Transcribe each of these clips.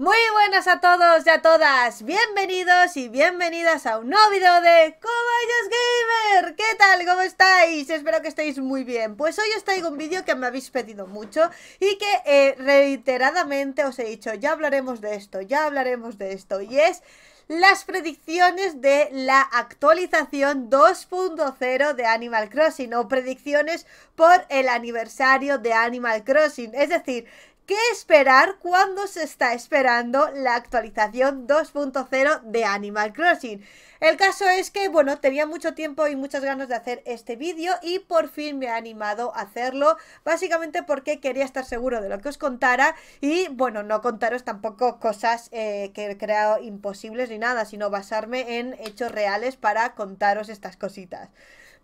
Muy buenas a todos y a todas, bienvenidos y bienvenidas a un nuevo video de Cobayas Gamer ¿Qué tal? ¿Cómo estáis? Espero que estéis muy bien Pues hoy os traigo un vídeo que me habéis pedido mucho y que eh, reiteradamente os he dicho Ya hablaremos de esto, ya hablaremos de esto Y es las predicciones de la actualización 2.0 de Animal Crossing o predicciones por el aniversario de Animal Crossing. Es decir, ¿Qué esperar cuando se está esperando la actualización 2.0 de Animal Crossing? El caso es que, bueno, tenía mucho tiempo y muchas ganas de hacer este vídeo y por fin me ha animado a hacerlo, básicamente porque quería estar seguro de lo que os contara y, bueno, no contaros tampoco cosas eh, que he creado imposibles ni nada, sino basarme en hechos reales para contaros estas cositas.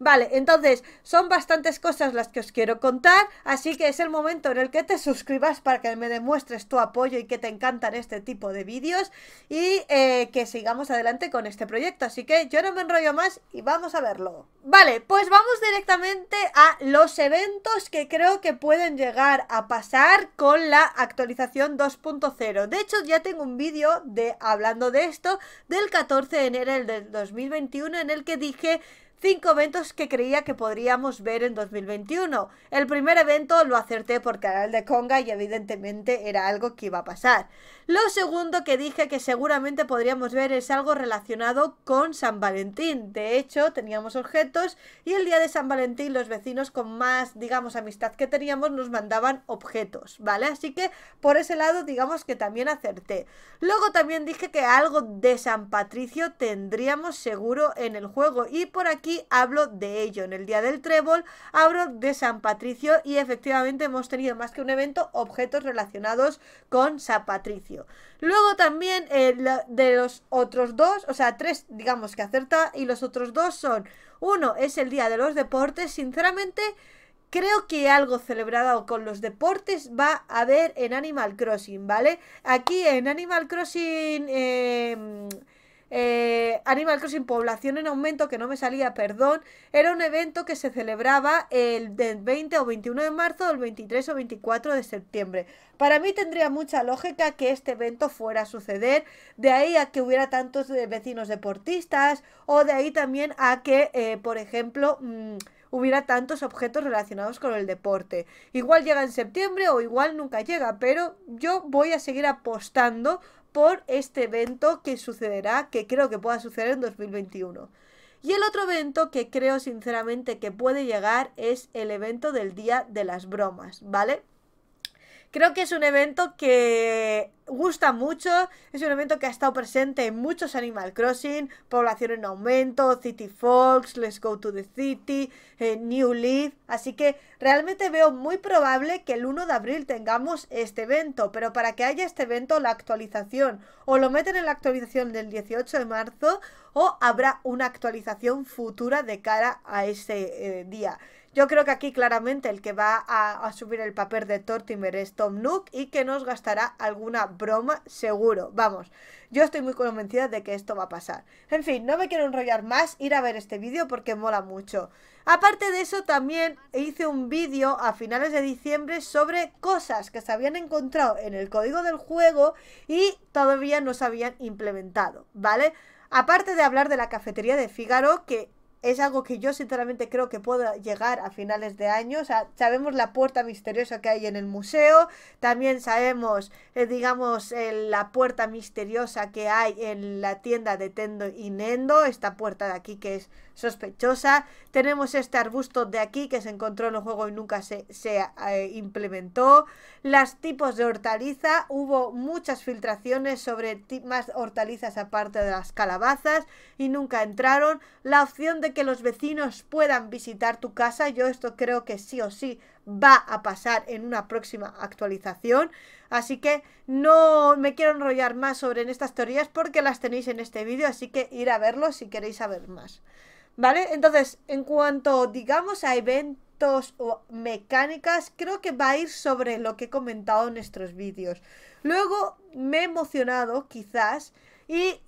Vale, entonces son bastantes cosas las que os quiero contar, así que es el momento en el que te suscribas para que me demuestres tu apoyo y que te encantan este tipo de vídeos y eh, que sigamos adelante con este proyecto. Así que yo no me enrollo más y vamos a verlo. Vale, pues vamos directamente a los eventos que creo que pueden llegar a pasar con la actualización 2.0. De hecho, ya tengo un vídeo de hablando de esto del 14 de enero del 2021 en el que dije cinco eventos que creía que podríamos ver en 2021. El primer evento lo acerté por canal de Conga y evidentemente era algo que iba a pasar. Lo segundo que dije que seguramente podríamos ver es algo relacionado con San Valentín. De hecho, teníamos objetos y el día de San Valentín los vecinos con más, digamos, amistad que teníamos nos mandaban objetos, ¿vale? Así que por ese lado, digamos que también acerté. Luego también dije que algo de San Patricio tendríamos seguro en el juego y por aquí hablo de ello. En el día del trébol hablo de San Patricio y efectivamente hemos tenido más que un evento objetos relacionados con San Patricio. Luego también eh, de los otros dos, o sea, tres digamos que acerta y los otros dos son, uno es el día de los deportes, sinceramente... Creo que algo celebrado con los deportes va a haber en Animal Crossing, ¿vale? Aquí en Animal Crossing em, eh, Animal Crossing Población en Aumento, que no me salía, perdón, era un evento que se celebraba el 20 o 21 de marzo, O el 23 o 24 de septiembre. Para mí tendría mucha lógica que este evento fuera a suceder, de ahí a que hubiera tantos eh, vecinos deportistas, o de ahí también a que, eh, por ejemplo, mm, hubiera tantos objetos relacionados con el deporte. Igual llega en septiembre o igual nunca llega, pero yo voy a seguir apostando por este evento que sucederá, que creo que pueda suceder en 2021. Y el otro evento que creo sinceramente que puede llegar es el evento del Día de las Bromas, ¿vale? Creo que es un evento que gusta mucho, es un evento que ha estado presente en muchos Animal Crossing, Población en Aumento, City Fox, Let's Go to the City, eh, New Leaf, así que realmente veo muy probable que el 1 de abril tengamos este evento, pero para que haya este evento la actualización o lo meten en la actualización del 18 de marzo o habrá una actualización futura de cara a ese eh, día. Yo creo que aquí claramente el que va a subir el papel de Tortimer es Tom Nook y que nos gastará alguna broma seguro. Vamos, yo estoy muy convencida de que esto va a pasar. En fin, no me quiero enrollar más, ir a ver este vídeo porque mola mucho. Aparte de eso, también hice un vídeo a finales de diciembre sobre cosas que se habían encontrado en el código del juego y todavía no se habían implementado, ¿vale? Aparte de hablar de la cafetería de Fígaro, que es algo que yo sinceramente creo que pueda llegar a finales de año. O sea, sabemos la puerta misteriosa que hay en el museo, también sabemos, eh, digamos, eh, la puerta misteriosa que hay en la tienda de Tendo y Nendo, esta puerta de aquí que es sospechosa. Tenemos este arbusto de aquí que se encontró en el juego y nunca se, eh, implementó. Las tipos de hortaliza, hubo muchas filtraciones sobre más hortalizas aparte de las calabazas y nunca entraron. La opción de que los vecinos puedan visitar tu casa. Yo esto creo que sí o sí va a pasar en una próxima actualización. Así que no me quiero enrollar más sobre estas teorías porque las tenéis en este vídeo, así que ir a verlo si queréis saber más. ¿Vale? Entonces, en cuanto digamos a eventos o mecánicas, creo que va a ir sobre lo que he comentado en nuestros vídeos. Luego me he emocionado, quizás, y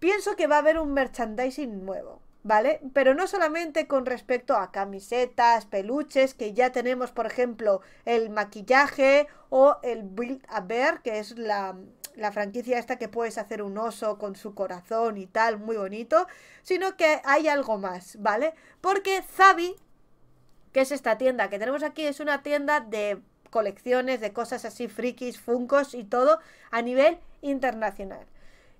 pienso que va a haber un merchandising nuevo. ¿vale? Pero no solamente con respecto a camisetas, peluches, que ya tenemos, por ejemplo, el maquillaje o el Build a Bear, que es la, la franquicia esta que puedes hacer un oso con su corazón y tal, muy bonito, sino que hay algo más, ¿vale? Porque Zabi, que es esta tienda que tenemos aquí, es una tienda de colecciones, de cosas así, frikis, funcos y todo, a nivel internacional.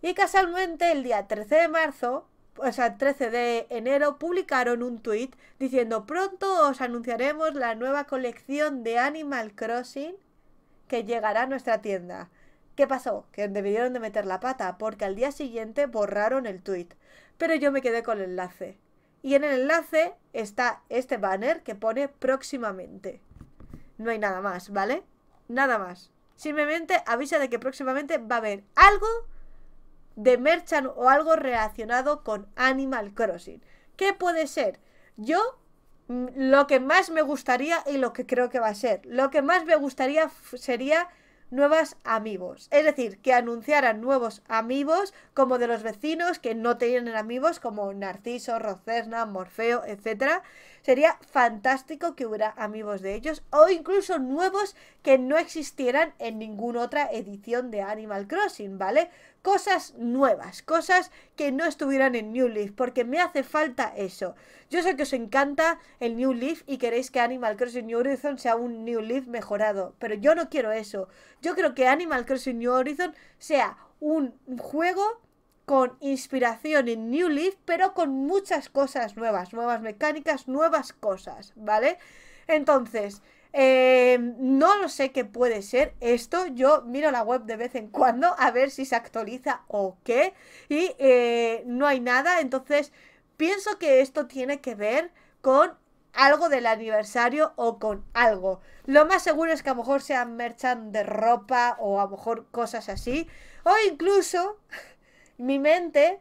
Y casualmente el día 13 de marzo o sea, 13 de enero, publicaron un tweet diciendo pronto os anunciaremos la nueva colección de Animal Crossing que llegará a nuestra tienda. ¿Qué pasó? Que debieron de meter la pata porque al día siguiente borraron el tweet Pero yo me quedé con el enlace. Y en el enlace está este banner que pone próximamente. No hay nada más, ¿vale? Nada más. Simplemente avisa de que próximamente va a haber algo de Merchant o algo relacionado con Animal Crossing. ¿Qué puede ser? Yo mm, lo que más me gustaría y lo que creo que va a ser, lo que más me gustaría sería nuevas amigos. Es decir, que anunciaran nuevos amigos como de los vecinos que no tienen amigos como Narciso, Rocerna, Morfeo, etcétera, Sería fantástico que hubiera amigos de ellos o incluso nuevos que no existieran en ninguna otra edición de Animal Crossing, ¿vale? Cosas nuevas, cosas que no estuvieran en New Leaf, porque me hace falta eso. Yo sé que os encanta el New Leaf y queréis que Animal Crossing New Horizons sea un New Leaf mejorado, pero yo no quiero eso. Yo creo que Animal Crossing New Horizons sea un juego con inspiración en New Leaf, pero con muchas cosas nuevas, nuevas mecánicas, nuevas cosas, ¿vale? Entonces, eh, no lo sé qué puede ser esto. Yo miro la web de vez en cuando a ver si se actualiza o qué. Y eh, no hay nada. Entonces, pienso que esto tiene que ver con algo del aniversario o con algo. Lo más seguro es que a lo mejor sea merchandise de ropa o a lo mejor cosas así. O incluso mi mente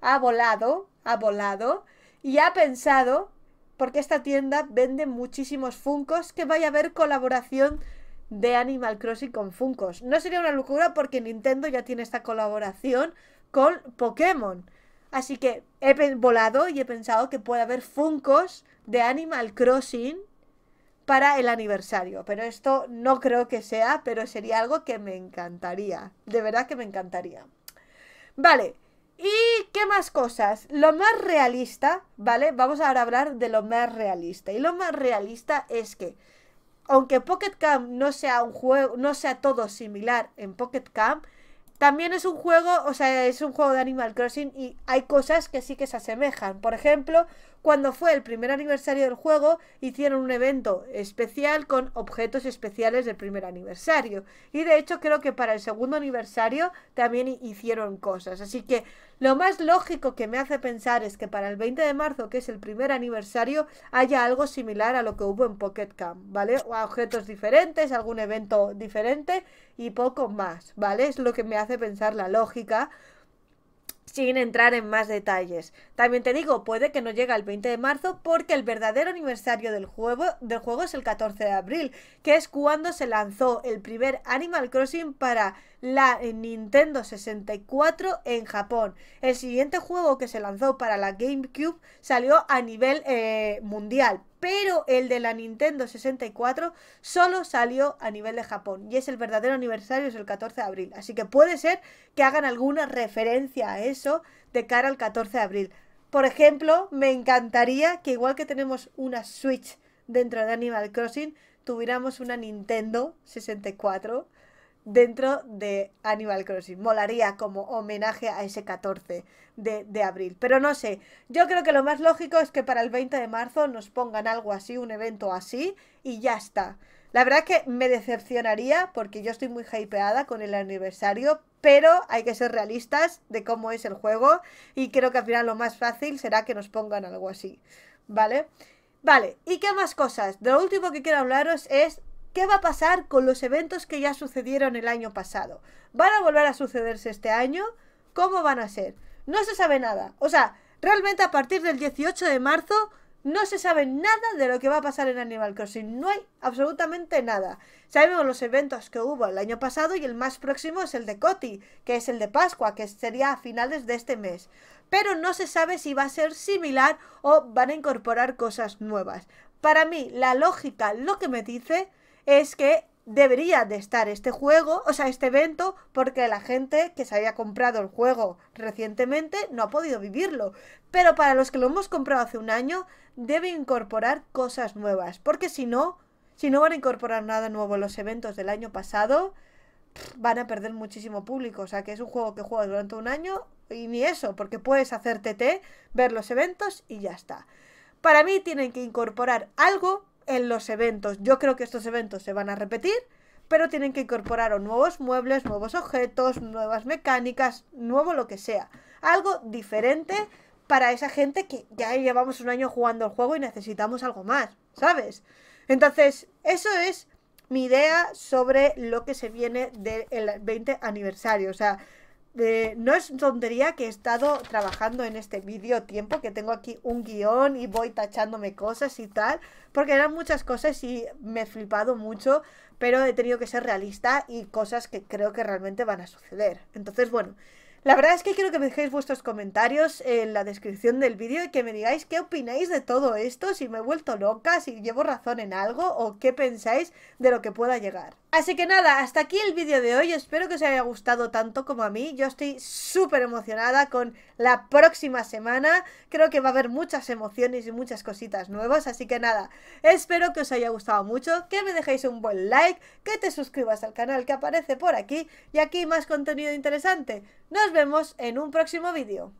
ha volado, ha volado y ha pensado, porque esta tienda vende muchísimos Funcos, que vaya a haber colaboración de Animal Crossing con Funcos. No sería una locura porque Nintendo ya tiene esta colaboración con Pokémon. Así que he volado y he pensado que puede haber Funcos de Animal Crossing para el aniversario. Pero esto no creo que sea, pero sería algo que me encantaría. De verdad que me encantaría. Vale. ¿Y qué más cosas? Lo más realista, ¿vale? Vamos ahora a hablar de lo más realista. Y lo más realista es que, aunque Pocket Camp no sea un juego, no sea todo similar en Pocket Camp, también es un juego, o sea, es un juego de Animal Crossing y hay cosas que sí que se asemejan. Por ejemplo, cuando fue el primer aniversario del juego, hicieron un evento especial con objetos especiales del primer aniversario. Y de hecho creo que para el segundo aniversario también hicieron cosas. Así que lo más lógico que me hace pensar es que para el 20 de marzo, que es el primer aniversario, haya algo similar a lo que hubo en Pocket Camp, ¿vale? O objetos diferentes, algún evento diferente y poco más, ¿vale? Es lo que me hace pensar la lógica sin entrar en más detalles. También te digo, puede que no llegue el 20 de marzo porque el verdadero aniversario del juego, del juego es el 14 de abril, que es cuando se lanzó el primer Animal Crossing para la Nintendo 64 en Japón. El siguiente juego que se lanzó para la GameCube salió a nivel eh, mundial, pero el de la Nintendo 64 solo salió a nivel de Japón y es el verdadero aniversario, es el 14 de abril. Así que puede ser que hagan alguna referencia a eso de cara al 14 de abril. Por ejemplo, me encantaría que igual que tenemos una Switch dentro de Animal Crossing, tuviéramos una Nintendo 64 dentro de Animal Crossing. Molaría como homenaje a ese 14 de, abril. Pero no sé, yo creo que lo más lógico es que para el 20 de marzo nos pongan algo así, un evento así, y ya está. La verdad es que me decepcionaría porque yo estoy muy hypeada con el aniversario, pero hay que ser realistas de cómo es el juego y creo que al final lo más fácil será que nos pongan algo así, ¿vale? Vale, ¿y qué más cosas? lo último que quiero hablaros es ¿Qué va a pasar con los eventos que ya sucedieron el año pasado? ¿Van a volver a sucederse este año? ¿Cómo van a ser? No se sabe nada. O sea, realmente a partir del 18 de marzo no se sabe nada de lo que va a pasar en Animal Crossing. No hay absolutamente nada. Sabemos los eventos que hubo el año pasado y el más próximo es el de Coti, que es el de Pascua, que sería a finales de este mes. Pero no se sabe si va a ser similar o van a incorporar cosas nuevas. Para mí, la lógica lo que me dice es que debería de estar este juego, o sea, este evento, porque la gente que se había comprado el juego recientemente no ha podido vivirlo. Pero para los que lo hemos comprado hace un año, debe incorporar cosas nuevas, porque si no, si no van a incorporar nada nuevo en los eventos del año pasado, van a perder muchísimo público. O sea, que es un juego que juegas durante un año y ni eso, porque puedes hacer TT, ver los eventos y ya está. Para mí tienen que incorporar algo en los eventos. Yo creo que estos eventos se van a repetir, pero tienen que incorporar nuevos muebles, nuevos objetos, nuevas mecánicas, nuevo lo que sea. Algo diferente para esa gente que ya llevamos un año jugando el juego y necesitamos algo más, ¿sabes? Entonces, eso es mi idea sobre lo que se viene del 20 aniversario. O sea, no es tontería que he estado trabajando en este vídeo tiempo, que tengo aquí un guión y voy tachándome cosas y tal, porque eran muchas cosas y me he flipado mucho, pero he tenido que ser realista y cosas que creo que realmente van a suceder. Entonces, bueno, la verdad es que quiero que me dejéis vuestros comentarios en la descripción del vídeo y que me digáis qué opináis de todo esto, si me he vuelto loca, si llevo razón en algo o qué pensáis de lo que pueda llegar. Así que nada, hasta aquí el vídeo de hoy, espero que os haya gustado tanto como a mí, yo estoy súper emocionada con la próxima semana, creo que va a haber muchas emociones y muchas cositas nuevas, así que nada, espero que os haya gustado mucho, que me dejéis un buen like, que te suscribas al canal que aparece por aquí, y aquí más contenido interesante, nos vemos en un próximo vídeo.